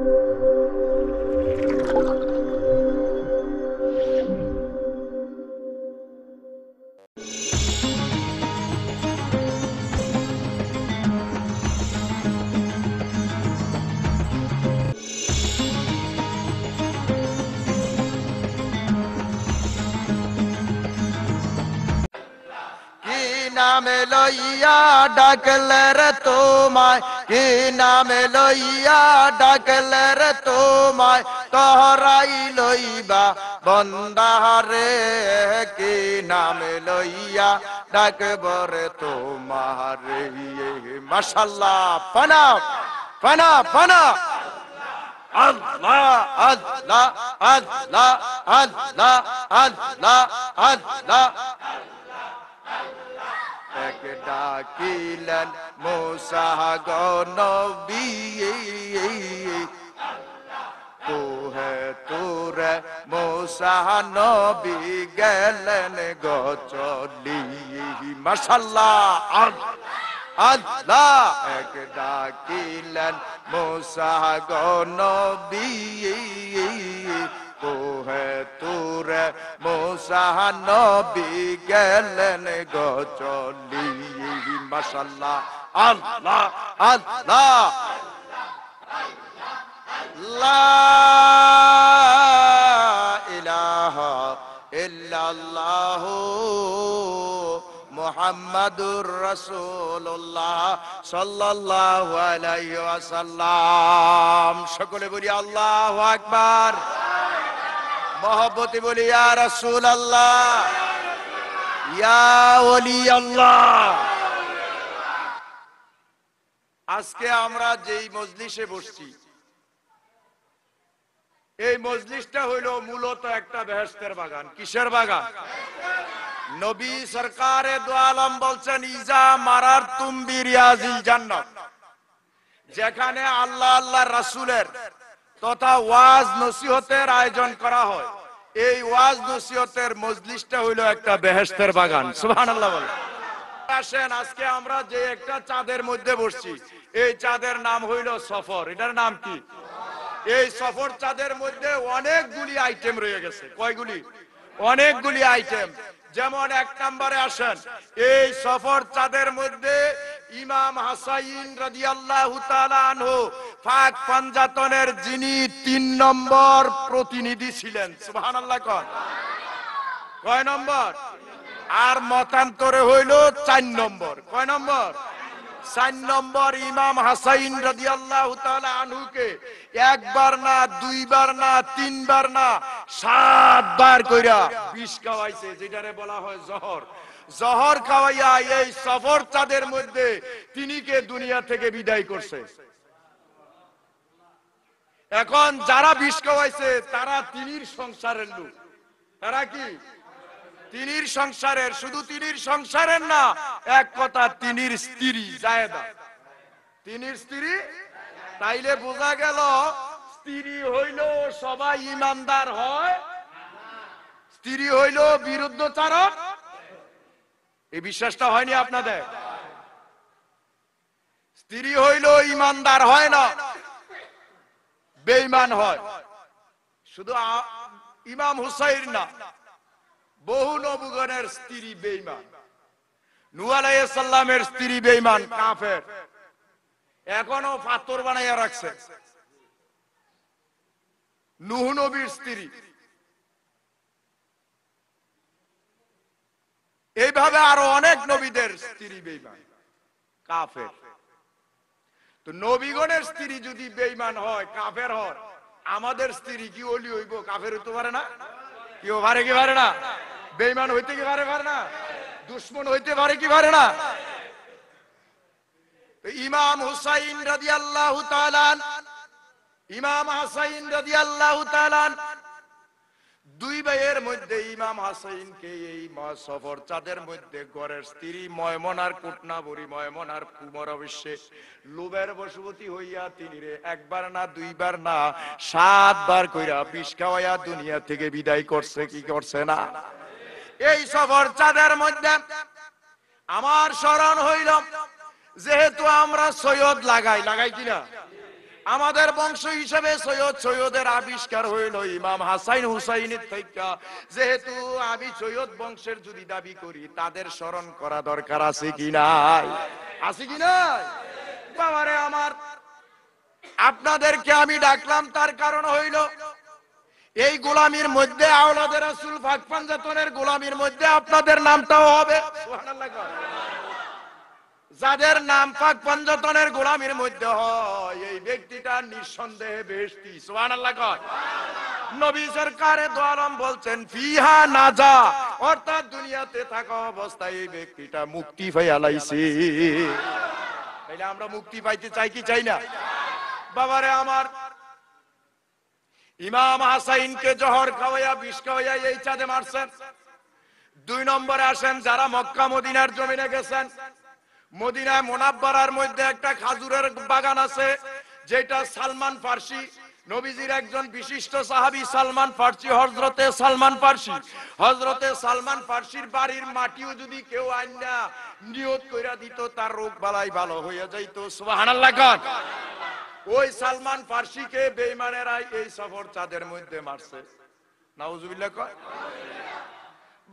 Thank you লইয়া ডাকলের তোমায় কি নামে লইয়া ডাকলের তোমায় তহরাই লইবা বন্দাহারে কি নামে লইয়া ডাকবরে তোমারে মাশাল্লাহ পানা পানা পানা আল্লাহ আল্লাহ আল্লাহ আল্লাহ আল্লাহ আল্লাহ আল্লাহ এক ডাকিলেন মোসাগন কোহে তোরে মোসাহন গেলেন গচলি মাসাল্লাহ আল্লাহ এক ডাকিলেন মোসাগন বিয়ে কুহে তুরে মোসাহানবি গেলেন গচলি মাসাল্লাহ আল্লাহ আল্লাহ ইলাহা ইল্লাল্লাহু মুহাম্মাদুর রাসূলুল্লাহ সাল্লাল্লাহু আলাইহি ওয়াসাল্লাম সকলে বলি আল্লাহু আকবার মহব্বতি বলি ইয়া রাসূল আল্লাহ ইয়া ওলি আল্লাহ আজকে আমরা যেই মজলিসে বসছি এই মজলিসটা হইল মূলত একটা বেহেস্তের বাগান কিসের বাগান নবী সরকারে দোয়ালম বলছেন ইজা মারার তুম্বি রিয়াজিল জান্নাত যেখানে আল্লাহ আল্লাহ রাসূলের তথা ওয়াজ নসিহতের আয়োজন করা হয় এই ওয়াজ নসিহতের মজলিসটা হইল একটা বেহেস্তের বাগান সুবহানাল্লাহ বলে আসেন আজকে আমরা যে একটা চাঁদের মধ্যে বসছি এই চাঁদের নাম হইল সফর এটার নাম কি এই সফর চাঁদের মধ্যে অনেকগুলি আইটেম রয়ে গেছে কয়গুলি অনেকগুলি আইটেম যেমন এক নম্বরে আসেন এই সফর চাঁদের মধ্যে ইমাম হাসাইন রাজি আল্লাহ আনহু পাক পাঞ্জাতনের যিনি তিন নম্বর প্রতিনিধি ছিলেন সুহান আল্লাহ কয় নম্বর আর মতান্তরে হইল চার নম্বর কয় নম্বর চার নম্বর ইমাম হাসাইন রাজি আল্লাহ আনহুকে একবার না দুইবার না তিনবার না সাতবার কইরা বিষ খাওয়াইছে যেটারে বলা হয় জহর জহর খাওয়াইয়া এই সফর চাঁদের মধ্যে তিনি কে দুনিয়া থেকে বিদায় করছে এখন যারা বিষ খাওয়াইছে তারা তিনির সংসারের লোক তারা কি তিনির সংসারের শুধু তিনির সংসারের না এক কথা তিনির স্ত্রী জায়দা তিনির স্ত্রী তাইলে বোঝা গেল স্ত্রী হইল সবাই ইমানদার হয় স্ত্রী হইল বিরুদ্ধচারণ এই বিশ্বাসটা হয়নি আপনাদের স্ত্রী হইল ইমানদার হয় না বেঈমান হয় শুধু ইমাম হুসাইন না বহু নবুগণের স্ত্রী বেঈমান নুয়ালাইসাল্লামের স্ত্রী বেঈমান কাফের এখনো পাথর বানাইয়া রাখছে নুহ নবীর স্ত্রী এইভাবে আরো অনেক নবীদের স্ত্রী বেইমান কাফের তো নবীগণের স্ত্রী যদি বেইমান হয় কাফের হয় আমাদের স্ত্রী কি অলি হইব কাফের হইতে পারে না কেউ পারে কি পারে না বেইমান হইতে কি পারে পারে না দুশ্মন হইতে পারে কি পারে না ইমাম হুসাইন রাজি আল্লাহ ইমাম হাসাইন রাজি আল্লাহ দুই ভাইয়ের মধ্যে ইমাম হাসাইনকে এই সফর চাঁদের মধ্যে গড়ের স্ত্রী ময়মনার কুটনাবুরি ময়মনার কুমর অবশ্যে লুবের বসুমতী হইয়া তিনি রে একবার না দুইবার না সাতবার কইরা বিষ খাওয়াইয়া দুনিয়া থেকে বিদায় করছে কি করছে না এই সফর চাঁদের মধ্যে আমার স্মরণ হইল যেহেতু আমরা সৈয়দ লাগাই লাগাই কিনা আমাদের বংশ হিসেবে সৈয়দ সৈয়দের আবিষ্কার হইল ইমাম হাসাইন হুসাইনের থেকে যেহেতু আমি সৈয়দ বংশের যদি দাবি করি তাদের স্মরণ করা দরকার আছে কি নাই আছে কি নাই বাবারে আমার আপনাদেরকে আমি ডাকলাম তার কারণ হইল এই গোলামির মধ্যে আওলাদের আসুল ফাঁক পাঞ্জাতনের গোলামির মধ্যে আপনাদের নামটাও হবে সুবহানাল্লাহ যাদের নাম পাক পঞ্জতনের গোলামির মধ্যে হয় এই ব্যক্তিটা নিঃসন্দেহে বেশি সোহান আল্লাহ নবী সরকারে দোয়ারম বলছেন ফিহা নাজা অর্থাৎ দুনিয়াতে থাকা অবস্থায় এই ব্যক্তিটা মুক্তি পাইয়ালাইছে তাইলে আমরা মুক্তি পাইতে চাই কি চাই না বাবারে আমার ইমাম হাসাইনকে জহর খাওয়াইয়া বিষ খাওয়াইয়া এই চাঁদে মারছেন দুই নম্বরে আসেন যারা মক্কা মদিনার জমিনে গেছেন মদিনায় মোনাব্বার মধ্যে একটা খাজুরের বাগান আছে যেটা সালমান ফার্সি নবীজির একজন বিশিষ্ট সাহাবি সালমান ফার্সি হজরতে সালমান ফার্সি হজরতে সালমান ফার্সির বাড়ির মাটিও যদি কেউ আইন না নিয়ত কইরা দিত তার রোগ বালাই ভালো হইয়া যাইত সোহান ওই সালমান ফার্সিকে বেইমানেরাই এই সফর চাঁদের মধ্যে মারছে নাউজুবিল্লাহ কয়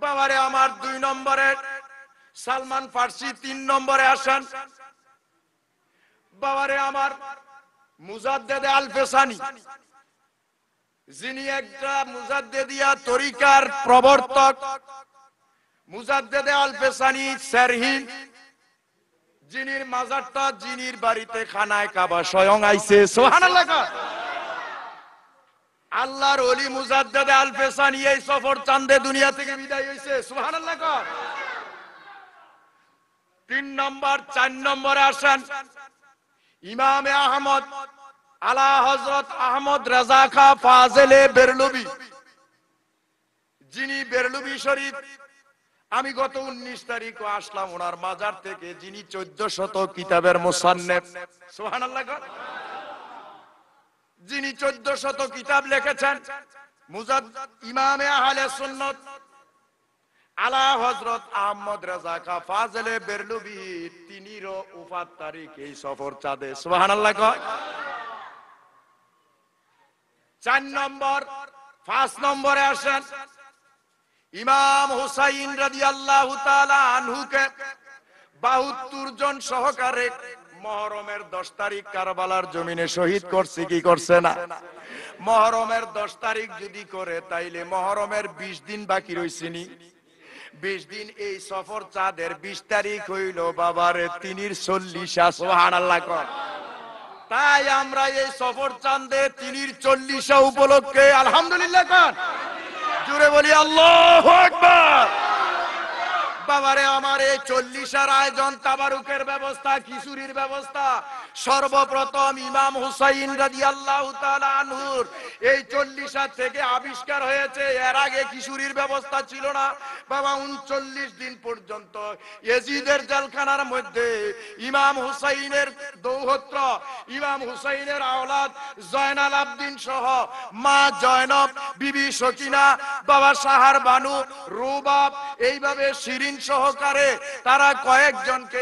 বাবারে আমার দুই নম্বরের সালমান ফার্সি তিন নম্বরে আসেন বাবারে আমার মুজাদ্দেদে আলফেসানি যিনি একটা মুজাদ্দেদিয়া তরিকার প্রবর্তক মুজাদ্দেদে আলফেসানি স্যারহীন যিনির মাজারটা যিনির বাড়িতে খানায় কাবা স্বয়ং আইছে সোহানাল্লাহ আল্লাহর ওলি মুজাদ্দেদে আলফেসানি এই সফর চান্দে দুনিয়া থেকে বিদায় হইছে সোহানাল্লাহ তিন নম্বর চার নম্বরে আসেন ইমামে আহমদ আলা হজরত আহমদ রাজা খা ফাজেলে বেরলুবি যিনি বেরলুবি শরীফ আমি গত উনিশ তারিখ আসলাম ওনার মাজার থেকে যিনি চোদ্দ শত কিতাবের মোসান্নেব সোহান যিনি চোদ্দ শত কিতাব লিখেছেন মুজাদ ইমামে আহলে সুন্নত আলা হজরত আহমদ রাজা খা ফাজলে বেরলুবি তিনির উপাত তারিখ এই সফর চাঁদে সোহান আল্লাহ চার নম্বর পাঁচ নম্বরে আসেন ইমাম হুসাইন রাজি আল্লাহ আনহুকে বাহুত্তর জন সহকারে মহরমের দশ তারিখ কারবালার জমিনে শহীদ করছে কি করছে না মহরমের দশ তারিখ যদি করে তাইলে মহরমের বিশ দিন বাকি রয়েছে নি বিশ দিন এই সফর চাঁদের বিশ তারিখ হইল বাবার তিনির চল্লিশা সোহান আল্লাহ কর তাই আমরা এই সফর চাঁদে তিনির চল্লিশা উপলক্ষে আলহামদুলিল্লাহ কর জুড়ে বলি আল্লাহ আকবার বাবারে আমার এই চল্লিশার আয়োজন তাবারুকের ব্যবস্থা কিশোরীর ব্যবস্থা সর্বপ্রথম ইমাম হুসাইন রাজি আল্লাহ আনহুর এই চল্লিশা থেকে আবিষ্কার হয়েছে এর আগে কিশোরীর ব্যবস্থা ছিল না বাবা উনচল্লিশ দিন পর্যন্ত এজিদের জেলখানার মধ্যে ইমাম হুসাইনের দৌহত্র ইমাম হুসাইনের আওলাদ জয়নাল আবদিন সহ মা জয়নব বিবি সচিনা বাবা সাহার বানু রুবাব এইভাবে শিরিন সহকারে তারা কয়েকজনকে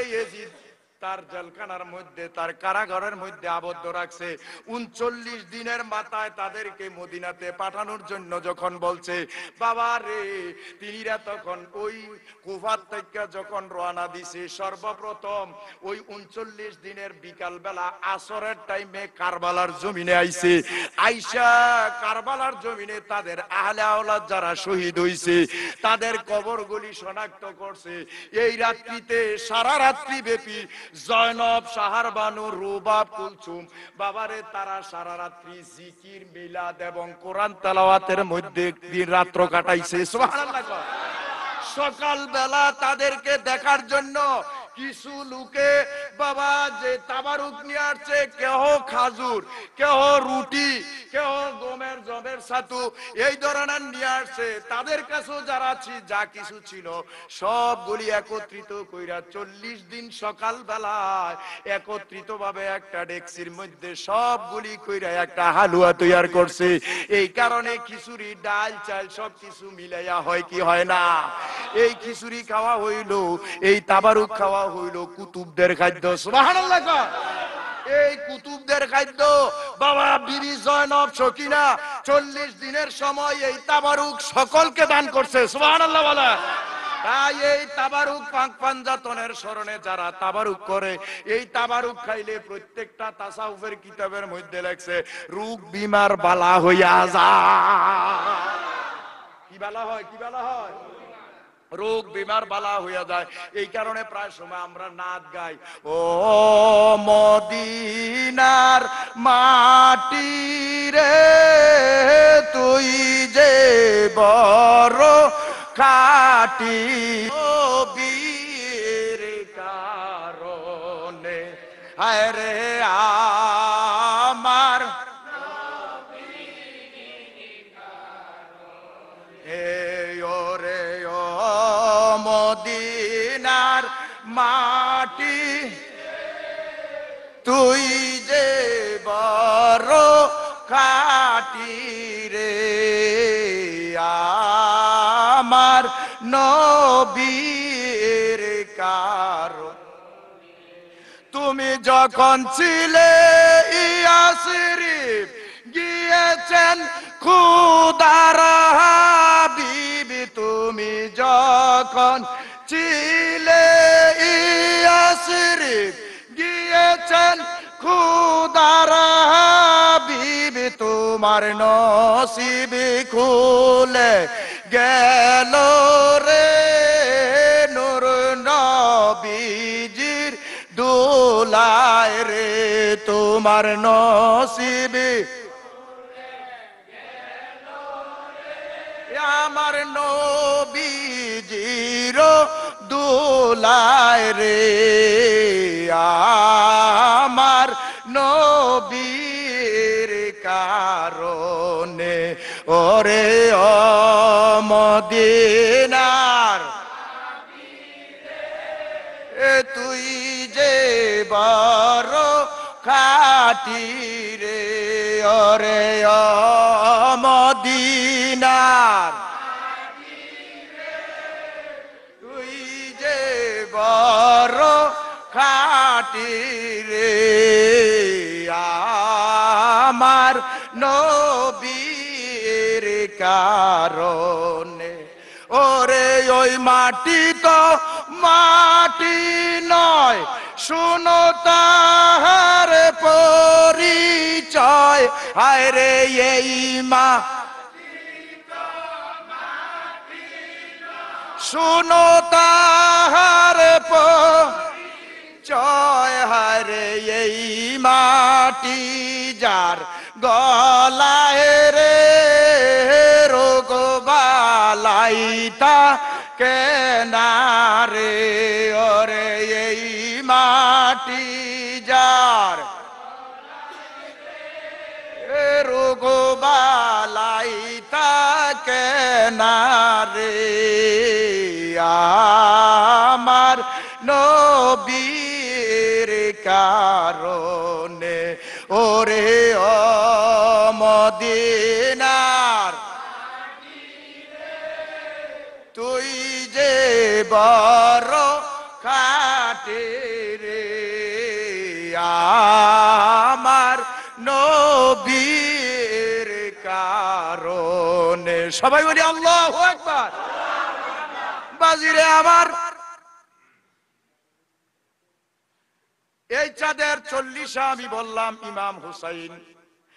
তার জলখানার মধ্যে তার কারাগারের মধ্যে আবদ্ধ রাখছে উনচল্লিশ দিনের মাথায় তাদেরকে মদিনাতে পাঠানোর জন্য যখন বলছে বাবা রে তিনিরা তখন ওই কুফার থেকে যখন রানা দিছে সর্বপ্রথম ওই উনচল্লিশ দিনের বিকাল বেলা আসরের টাইমে কারবালার জমিনে আইছে আইসা কারবালার জমিনে তাদের আহলে আওলাদ যারা শহীদ হয়েছে তাদের কবরগুলি শনাক্ত করছে এই রাত্রিতে সারা রাত্রি ব্যাপী জয়নব সাহার বানু রুবাব কুলচুম বাবারে তারা সারা রাত্রি জিকির মিলাদ এবং কোরআন তালাওয়াতের মধ্যে দিন রাত্র কাটাইছে সকাল বেলা তাদেরকে দেখার জন্য কিছু লোকে বাবা যে তাবারুক নিয়ে আসছে কেহ খাজুর কেহ রুটি কেহ গমের জমের সাতু এই ধরনের নিয়ে আসছে তাদের কাছেও যারা যা কিছু ছিল সবগুলি একত্রিত কইরা চল্লিশ দিন সকাল বেলায় একত্রিত ভাবে একটা ডেক্সির মধ্যে সবগুলি কইরা একটা হালুয়া তৈয়ার করছে এই কারণে খিচুড়ি ডাল চাল সব কিছু মিলাইয়া হয় কি হয় না এই খিচুড়ি খাওয়া হইল এই তাবারুক খাওয়া হইল কুতুবদের খাদ্য সুবহানাল্লাহ এই কুতুবদের খাদ্য বাবা বিবি জয়নব সকিনা চল্লিশ দিনের সময় এই তাবারুক সকলকে দান করছে সুবহানাল্লাহ বলা তাই এই তাবারুক পাঞ্জাতনের স্মরণে যারা তাবারুক করে এই তাবারুক খাইলে প্রত্যেকটা তাসাউফের কিতাবের মধ্যে রোগ বিমার বালা হইয়া যা কি বালা হয় কি বালা হয় রোগ বিমার বালা হইয়া যায় এই কারণে প্রায় সময় আমরা নাচ গাই ও মদিনার মাটি রে তুই যে বড় কাটি বীর কারণে আরে আ মাটি তুই যে বড় কাটি রে আমার নবীর কার তুমি যখন ছিলে ইয়াসিরি গিয়েছেন খুদার হাবিব তুমি যখন চিলে ইয়াসরিফ গিয়েছেন খুদারা হাবিব তোমার নসিবি খুলে গেল রে নুর নবীজির দোলায় রে তোমার নসিবি আমার নয় চির দুলায় রে আমার নবীর কারণে ওরে অমদিনার তুই যে বড় খাটি রে ওরে অমদিন মাটিরে আমার নবীর কারণে ওরে ওই মাটি তো মাটি নয় শুনো তাহার পরিচয় হায় রে এই মা শুনো তাহার পরিচয় চয় হার এই মাটি যার গলায় রে কে কেনারে ওরে এই মাটি যার কে কেনারে আমার নবী কারণে ওরে অমদিনার তুই যে বড় কাটে রে আমার নবীর কারণে সবাই বলি আল্লাহ একবার বাজিরে আমার এই চাঁদের চল্লিশা আমি বললাম ইমাম হুসাইন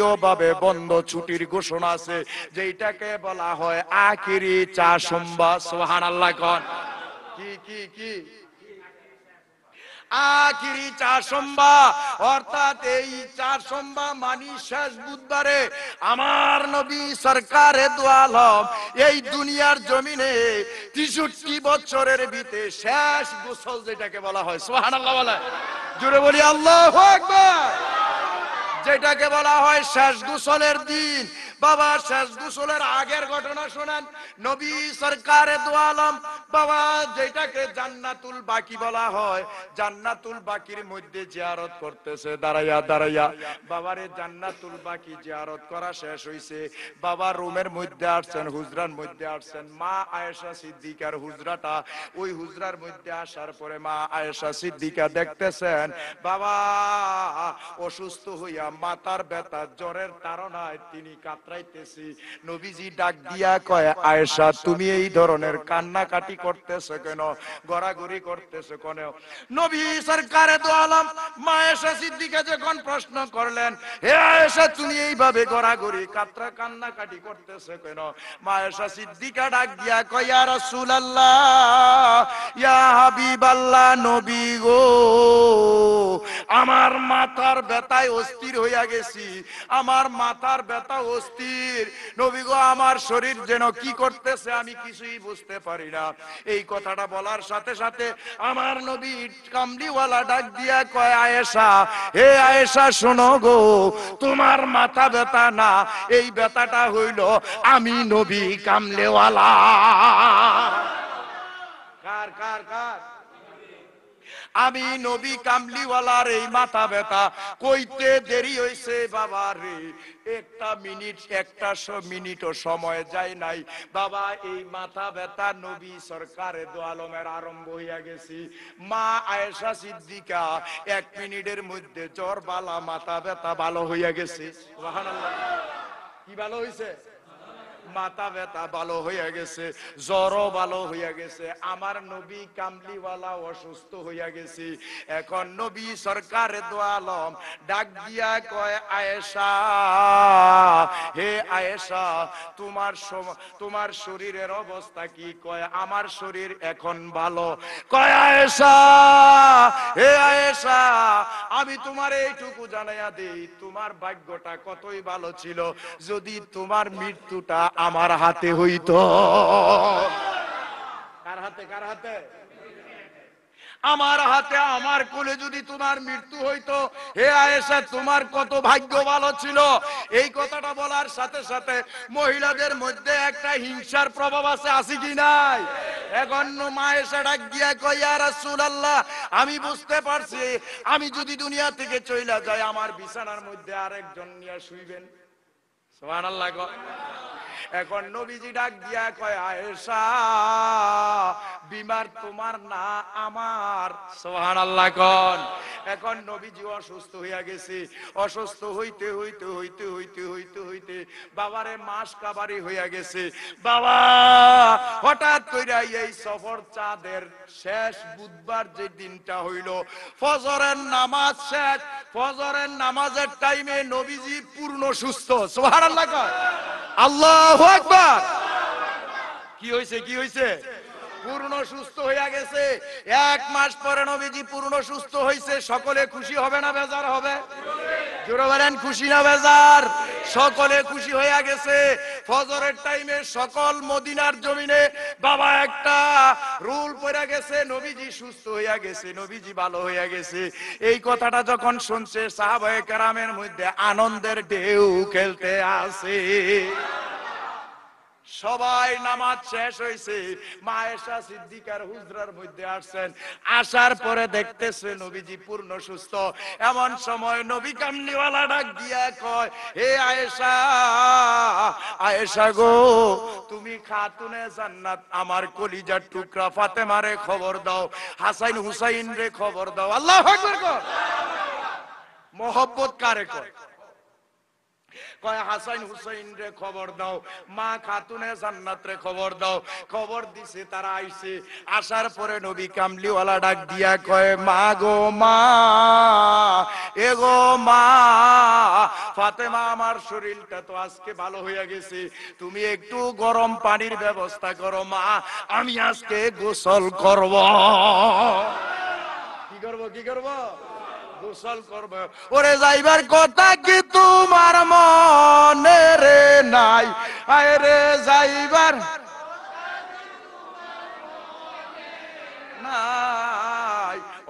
জাতীয়ভাবে বন্ধ ছুটির ঘোষণা আছে যেটাকে বলা হয় আখিরি চা সোমবার সোহান আল্লাহ কন কি কি কি চার সোমবা অর্থাৎ এই চার সোমবা মানি শেষ বুধবারে আমার নবী সরকারে দোয়ালম এই দুনিয়ার জমিনে তিষট্টি বছরের ভিতরে শেষ গোসল যেটাকে বলা হয় সোহান আল্লাহ বলে জুড়ে বলি আল্লাহ একবার যেটাকে বলা হয় শেষ গোসলের দিন বাবা শেষ গোসলের আগের ঘটনা শোনেন নবী সরকারে দু বাবা যেটাকে জান্নাতুল বাকি বলা হয় জান্নাতুল বাকির মধ্যে জিয়ারত করতেছে দাঁড়াইয়া দাঁড়াইয়া বাবারে জান্নাতুল বাকি জিয়ারত করা শেষ হইছে বাবা রুমের মধ্যে আসছেন হুজরার মধ্যে আসছেন মা আয়েশা সিদ্দিকার হুজরাটা ওই হুজরার মধ্যে আসার পরে মা আয়েশা সিদ্দিকা দেখতেছেন বাবা অসুস্থ হইয়া মাতার ব্যথা জ্বরের তারণায় তিনি কাত কাতরাইতেছি নবীজি ডাক দিয়া কয় আয়েশা তুমি এই ধরনের কান্না কাটি করতেছো কেন গড়াগড়ি করতেছো কেন নবী সরকারে তো আলম মা এসা সিদ্দিকা যখন প্রশ্ন করলেন হে আয়েশা তুমি এইভাবে গড়াগড়ি কাতরা কান্না কাটি করতেছো কেন মা এসা সিদ্দিকা ডাক দিয়া কয় ইয়া রাসূলুল্লাহ ইয়া হাবিবাল্লাহ নবী গো আমার মাথার ব্যথায় অস্থির হইয়া গেছি আমার মাথার ব্যথা অস্থির স্থির নবী গো আমার শরীর যেন কি করতেছে আমি কিছুই বুঝতে পারি না এই কথাটা বলার সাথে সাথে আমার নবী কামলিওয়ালা ডাক দিয়া কয় আয়েশা হে আয়েশা শোনো গো তোমার মাথা ব্যথা না এই ব্যথাটা হইল আমি নবী কামলেওয়ালা কার কার কার আমি নবী কামলিওয়ালার এই মাথা ব্যথা কইতে দেরি হয়েছে বাবা রে একটা মিনিট একটা মিনিটও সময় যায় নাই বাবা এই মাথা ব্যথা নবী সরকারে দোয়ালমের আরম্ভ হইয়া গেছি মা আয়েশা সিদ্দিকা এক মিনিটের মধ্যে জ্বর বালা মাথা ব্যথা ভালো হইয়া গেছে কি ভালো হইছে মাথা ব্যথা ভালো হইয়া গেছে জ্বরও ভালো হইয়া গেছে আমার নবী কামলিওয়ালা অসুস্থ হইয়া গেছি এখন নবী সরকার দোয়ালম ডাক দিয়া কয় আয়েশা হে আয়েশা তোমার তোমার শরীরের অবস্থা কি কয় আমার শরীর এখন ভালো কয় আয়েশা হে আয়েশা আমি তোমার এইটুকু জানাইয়া দেই তোমার ভাগ্যটা কতই ভালো ছিল যদি তোমার মৃত্যুটা আমার হাতে হইত কার হাতে কার হাতে আমার হাতে আমার কোলে যদি তোমার মৃত্যু হইতো হে আয়েশা তোমার কত ভাগ্য ভালো ছিল এই কথাটা বলার সাথে সাথে মহিলাদের মধ্যে একটা হিংসার প্রভাব আছে আসি কি নাই এখন মায়েশা ডাক দিয়া কইয়া রাসূলুল্লাহ আমি বুঝতে পারছি আমি যদি দুনিয়া থেকে চইলা যাই আমার বিছানার মধ্যে আরেকজন নিয়ে শুইবেন এখন নবীজি ডাক দিয়া কয় আয়েশা বিমার তোমার না আমার সোহান আল্লাহ কন এখন নবীজি অসুস্থ হইয়া গেছে অসুস্থ হইতে হইতে হইতে হইতে হইতে হইতে বাবারে মাস কাবারি হইয়া গেছে বাবা হঠাৎ কইরা এই সফর চাঁদের শেষ বুধবার যে দিনটা হইল ফজরের নামাজ শেষ ফজরের নামাজের টাইমে নবীজি পূর্ণ সুস্থ সোহান আল্লাহ আকবার কি হয়েছে কি হয়েছে পূর্ণ সুস্থ হইয়া গেছে এক মাস পরে নবীজি পূর্ণ সুস্থ হইছে সকলে খুশি হবে না বেজার হবে জোরে বলেন খুশি না বেজার সকলে খুশি হইয়া গেছে ফজরের টাইমে সকল মদিনার জমিনে বাবা একটা রুল পড়া গেছে নবীজি সুস্থ হইয়া গেছে নবীজি ভালো হইয়া গেছে এই কথাটা যখন শুনছে সাহাবায়ে কেরামের মধ্যে আনন্দের ঢেউ খেলতে আসে সবাই নামাজ শেষ হয়েছে মায়েশা সিদ্দিকার হুজরার মধ্যে আসছেন আসার পরে দেখতেছে নবীজি পূর্ণ সুস্থ এমন সময় নবী কামলিওয়ালা ডাক দিয়া কয় হে আয়েশা আয়েশা গো তুমি খাতুনে জান্নাত আমার কলিজার টুকরা ফাতেমা রে খবর দাও হাসাইন হুসাইন রে খবর দাও আল্লাহ মহব্বত কারে কয় কয় হাসান হুসাইন রে খবর দাও মা খাতুনে জান্নাত রে খবর দাও খবর দিছে তারা আইছে আসার পরে নবী কামলিওয়ালা ডাক দিয়া কয় মা গো মা এ গো মা ফাতেমা আমার শরীরটা তো আজকে ভালো হইয়া গেছে তুমি একটু গরম পানির ব্যবস্থা করো মা আমি আজকে গোসল করব কি করব কি করব গোসল করবে ওরে যাইবার কথা কি তোমার মনে রে নাই আয় রে যাইবার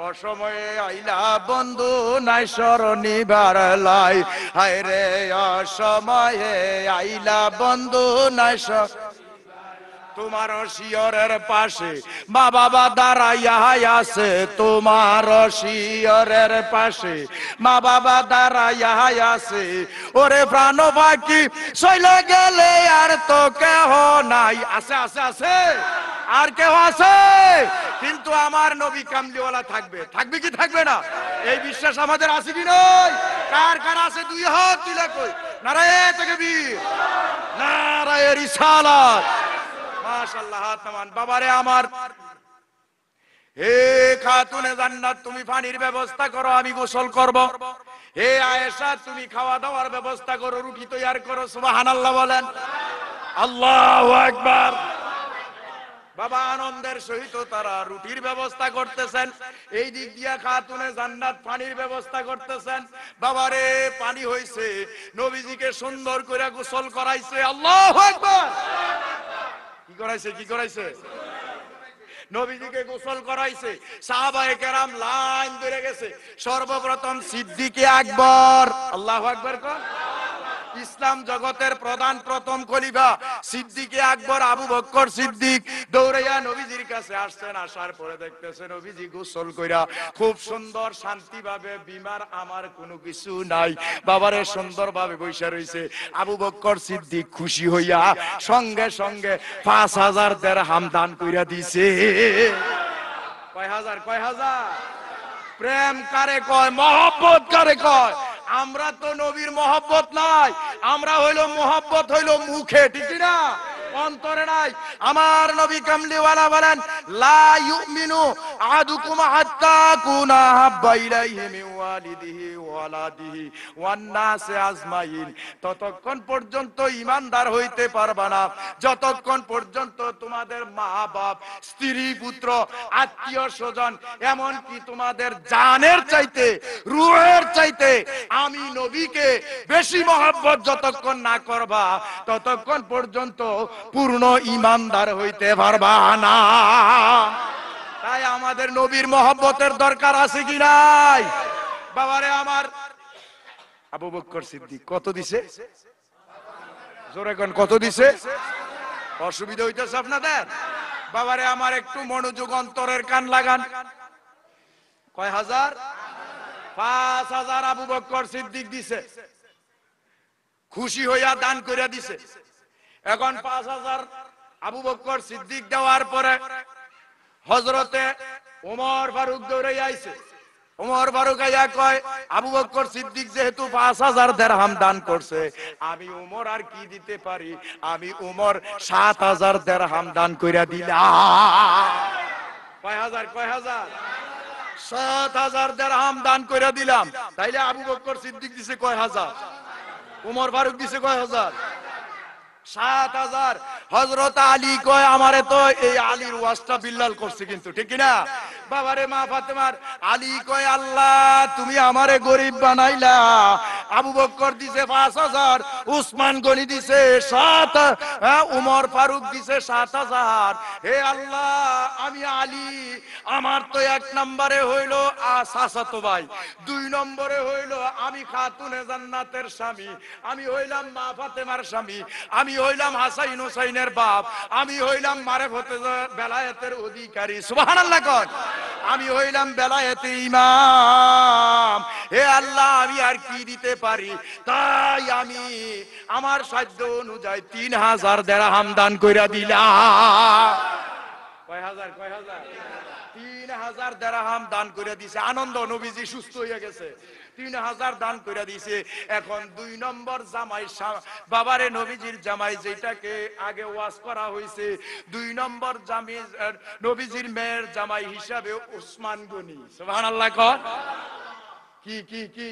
অসময়ে আইলা বন্ধু নাই সরণিবার লাই হায় রে অসময়ে আইলা বন্ধু নাই সর তোমার শিয়রের পাশে মা বাবা দাঁড়াইয়াই আছে তোমার শিয়রের পাশে মা বাবা দাঁড়াইয়াই আছে ওরে প্রাণ বাকি চলে গেলে আর তো কেহ নাই আছে আছে আছে আর কেউ আছে কিন্তু আমার নবী কামলিওয়ালা থাকবে থাকবে কি থাকবে না এই বিশ্বাস আমাদের আছে কি নয় কার কার আছে দুই হাত তুলে কই নারায় থেকে বীর নারায়ের ইসালাত বাবারে আমার হে খাতুনে জান্নাত তুমি পানির ব্যবস্থা করো আমি গোসল করব হে আয়েশা তুমি খাওয়া দাওয়ার ব্যবস্থা করো রুটি তৈয়ার করো সুবহানাল্লাহ বলেন আল্লাহু আকবার বাবা আনন্দের সহিত তারা রুটির ব্যবস্থা করতেছেন এই দিক দিয়া খাতুনে জান্নাত পানির ব্যবস্থা করতেছেন বাবারে পানি হইছে নবীজিকে সুন্দর করে গোসল করাইছে আল্লাহ আকবার কি করাইছে কি করাইছে নবীজিকে গোসল করাইছে সাহাবায়ে কেরাম লাইন ধরে গেছে সর্বপ্রথম সিদ্দিকে আকবর আল্লাহ আকবর কর ইসলাম জগতের প্রধান প্রথম খলিফা সিদ্দিকে আকবর আবু বক্কর সিদ্দিক দৌড়াইয়া নবীজির কাছে আসছেন আসার পরে দেখতেছেন নবীজি গোসল কইরা খুব সুন্দর শান্তিভাবে বিমার আমার কোনো কিছু নাই বাবারে সুন্দরভাবে বৈশা রইছে আবু বক্কর সিদ্দিক খুশি হইয়া সঙ্গে সঙ্গে পাঁচ হাজার দেড় হামদান কইরা দিছে কয় হাজার কয় হাজার প্রেম কারে কয় মহব্বত কারে কয় আমরা তো নবীর মহব্বত নাই আমরা হইলো মহব্বত হইলো মুখে ঠিক না অন্তরে নাই আমার নবী কামলিওয়ালা বলেন লা ইউমিনু হাত্তা কুনা হাব্বা ইলাইহি ওয়ালিদিহি ওয়ালাদিহি ওয়ান আজমাইন ততক্ষণ পর্যন্ত ইমানদার হইতে পারবা না যতক্ষণ পর্যন্ত তোমাদের মা বাপ স্ত্রী পুত্র আত্মীয় স্বজন এমন কি তোমাদের জানের চাইতে রুহের চাইতে আমি নবীকে বেশি মহব্বত যতক্ষণ না করবা ততক্ষণ পর্যন্ত পূর্ণ ইমানদার হইতে পারবা না তাই আমাদের নবীর মহব্বতের দরকার আছে কি নাই বাবারে আমার আবু বক্কর সিদ্দিক কত দিছে জোরে কোন কত দিছে অসুবিধা হইতেছে আপনাদের বাবারে আমার একটু মনোযোগ অন্তরের কান লাগান কয় হাজার পাঁচ হাজার আবু বক্কর সিদ্দিক দিছে খুশি হইয়া দান করিয়া দিছে এখন পাঁচ হাজার আবু বক্কর সিদ্দিক দেওয়ার পরে হজরতে ওমর ফারুক দৌড়ে আইছে ওমর ফারুক আইয়া কয় আবু বক্কর সিদ্দিক যেহেতু পাঁচ হাজার দেড়হাম দান করছে আমি ওমর আর কি দিতে পারি আমি ওমর সাত হাজার দেড়হাম দান কইরা দিলাম কয় হাজার কয় হাজার সাত হাজার দেড়হাম দান কইরা দিলাম তাইলে আবু বক্কর সিদ্দিক দিছে কয় হাজার ওমর ফারুক দিছে কয় হাজার সাত হাজার হজরত আলী কয় তো এই আলীর ওয়াজটা বিল্লাল করছে কিন্তু ঠিক বাবারে মা ফাতেমার আলী কয় আল্লাহ তুমি আমারে গরিব বানাইলা আবু বক্কর দিছে পাঁচ হাজার উসমান গনি দিছে সাত হ্যাঁ, উমর ফারুক দিছে সাত হাজার হে আল্লাহ আমি আলী আমার তো এক নম্বরে হইল আসাসাতো ভাই দুই নম্বরে হইল আমি খাতুনে জান্নাতের স্বামী আমি হইলাম মা ফাতেমার স্বামী আমি আমি হইলাম হাসাইন হুসাইনের বাপ আমি হইলাম মারে ভতে বেলায়েতের অধিকারী সুবাহ আমি হইলাম বেলায়েতে ইমাম হে আল্লাহ আমি আর কি দিতে পারি তাই আমি আমার সাধ্য অনুযায়ী তিন হাজার দেড়া হামদান কইরা দিলা কয় হাজার কয় হাজার তিন হাজার দেড়া হাম দান করে দিছে আনন্দ নবীজি সুস্থ হয়ে গেছে তিন হাজার দান করে দিছে এখন দুই নম্বর জামাই বাবারে নবীজির জামাই যেটাকে আগে ওয়াজ করা হয়েছে দুই নম্বর জামি নবীজির মেয়ের জামাই হিসাবে ওসমান গনি সুবহানাল্লাহ কর কি কি কি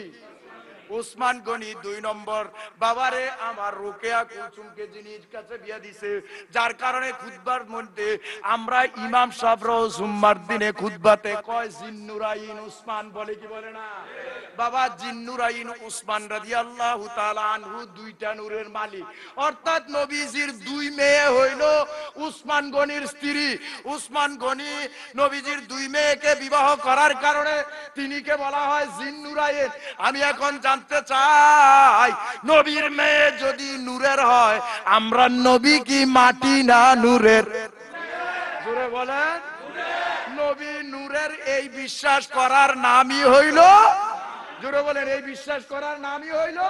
উসমান গনি দুই নম্বর বাবারে আমার রোকেয়া কুলসুমকে যিনি কাছে বিয়া দিছে যার কারণে খুদবার মধ্যে আমরা ইমাম সাহরাও জুম্মার দিনে খুদবাতে কয় জিন্নুরাইন উসমান বলে কি বলে না বাবা জিন্নুরাইন উসমান রাদিয়াল্লাহু তাআলা আনহু দুইটা নূরের মালিক অর্থাৎ নবীজির দুই মেয়ে হইল উসমান গনির স্ত্রী উসমান গনি নবীজির দুই মেয়েকে বিবাহ করার কারণে তিনিকে বলা হয় জিন্নুরাইন আমি এখন জান জানতে চাই নবীর মেয়ে যদি নূরের হয় আমরা নবী কি মাটি না নূরের জোরে বলেন নবী নূরের এই বিশ্বাস করার নামই হইল জোরে বলেন এই বিশ্বাস করার নামই হইল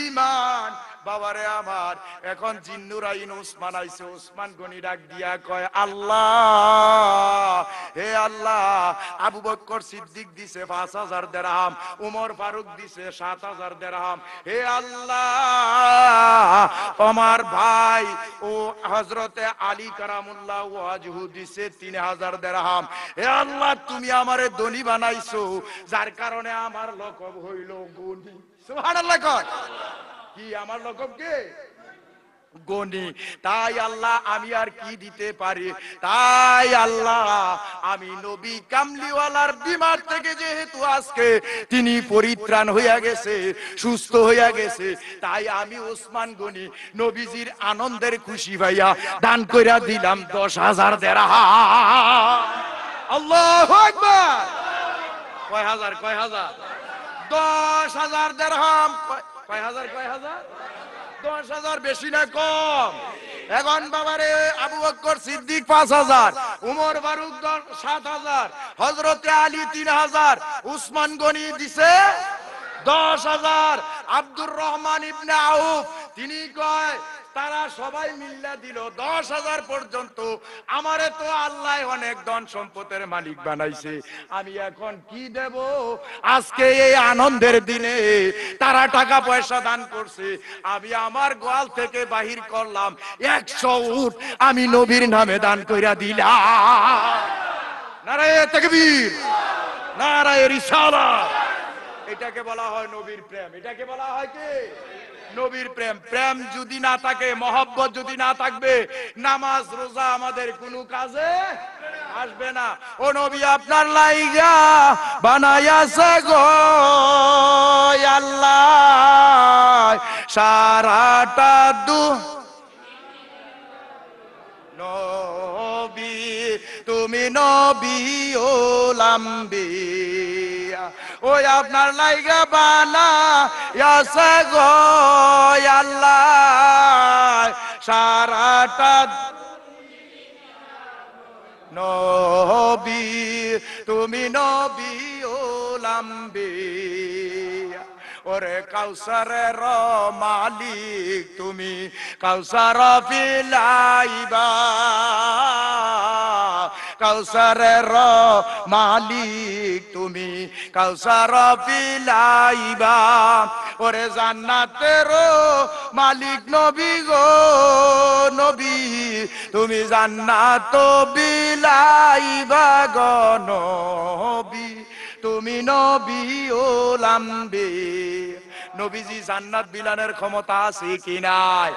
ইমান বাবারে আমার এখন জিন্নুর আইন উসমান আইছে উসমান গনি ডাক দিয়া কয় আল্লাহ হে আল্লাহ আবু বক্কর সিদ্দিক দিছে পাঁচ হাজার দেড়াম উমর ফারুক দিছে সাত হাজার দেড়াম হে আল্লাহ আমার ভাই ও হজরতে আলী কারামুল্লাহ ও আজহু দিছে তিন হাজার দেড়াম হে আল্লাহ তুমি আমারে দলি বানাইছো যার কারণে আমার লকব হইল গুণী আল্লাহ কয় কি আমার রকম কে গনি তাই আল্লাহ আমি আর কি দিতে পারি তাই আল্লাহ আমি নবী কামলিওয়ালার বিমার থেকে যেহেতু আজকে তিনি পরিত্রাণ হইয়া গেছে সুস্থ হইয়া গেছে তাই আমি ওসমান গনি নবীজির আনন্দের খুশি ভাইয়া দান কইরা দিলাম দশ হাজার দেড়া আল্লাহ কয় হাজার কয় হাজার দশ হাজার দেড় কয় হাজার কয় হাজার দশ হাজার বেশি না কম এখন বাবারে আবু বক্কর সিদ্দিক পাঁচ হাজার উমর ফারুক সাত হাজার হজরতে আলী তিন হাজার উসমান গনি দিছে দশ হাজার আব্দুর রহমান ইবনে আউফ তিনি কয় তারা সবাই মিল্লা দিল দশ হাজার পর্যন্ত আমারে তো আল্লাহ অনেক ধন সম্পদের মালিক বানাইছে আমি এখন কি দেব আজকে এই আনন্দের দিনে তারা টাকা পয়সা দান করছে আমি আমার গোয়াল থেকে বাহির করলাম একশো উঠ আমি নবীর নামে দান কইরা দিলাম নারায় তকবীর নারায় এটাকে বলা হয় নবীর প্রেম এটাকে বলা হয় কি নবীর প্রেম প্রেম যদি না থাকে মহব্বত যদি না থাকবে নামাজ রোজা আমাদের কোনো কাজে আসবে না ও নবী আপনার লাইগা বানাইয়াছে গো আল্লাহ সারাটা দু নবী তুমি নবী ও লাম্বী ওই আপনার লাইগা বালা ইয়াসা গো আল্লাহ সারাটা নবী তুমি নবী লাম্বি ওরে র মালিক তুমি কাউসার ফিলাইবা কাউসারের মালিক তুমি কাউসার পিলাইবা ওরে জান্নাতের মালিক নবী গো নবী তুমি জান্নাত বিলাইবা গ নবী তুমি নবী ওলাম্বে নবীজি জান্নাত বিলানের ক্ষমতা আছে কি নাই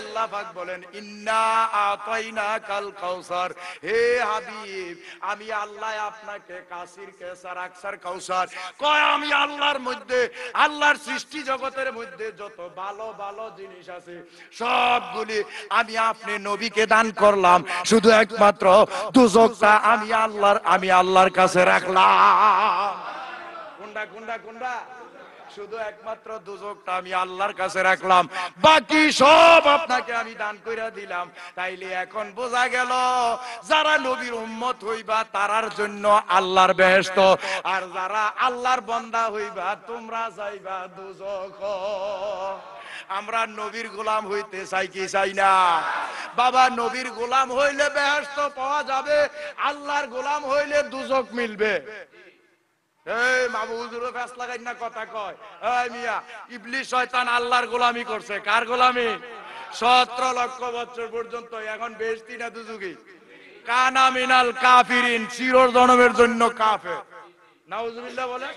আল্লাহ পাক বলেন ইন্না আতাইনা কাল কাউসার হে হাবিব আমি আল্লাহ আপনাকে কাসির কেসার আকসার কাউসার কয় আমি আল্লাহর মধ্যে আল্লাহর সৃষ্টি জগতের মধ্যে যত ভালো ভালো জিনিস আছে সবগুলি আমি আপনি নবীকে দান করলাম শুধু একমাত্র দুজকটা আমি আল্লাহর আমি আল্লাহর কাছে রাখলাম গুন্ডা গুন্ডা গুন্ডা শুধু একমাত্র দুজকটা আমি আল্লাহর কাছে রাখলাম বাকি সব আপনাকে আমি দান কইরা দিলাম তাইলে এখন বোঝা গেল যারা নবীর উম্মত হইবা তারার জন্য আল্লাহর বেহেশত আর যারা আল্লাহর বন্দা হইবা তোমরা যাইবা দুজক আমরা নবীর গোলাম হইতে চাই কি চাই না বাবা নবীর গোলাম হইলে বেহেশত পাওয়া যাবে আল্লাহর গোলাম হইলে দুজক মিলবে এই হুজুরে কথা কয় এই মিয়া শয়তান আল্লাহর গোলামি করছে কার গোলামি লক্ষ বছর পর্যন্ত এখন বেশ কানা মিনাল কাফিরিন চির জনমের জন্য নাউজুবিল্লাহ বলে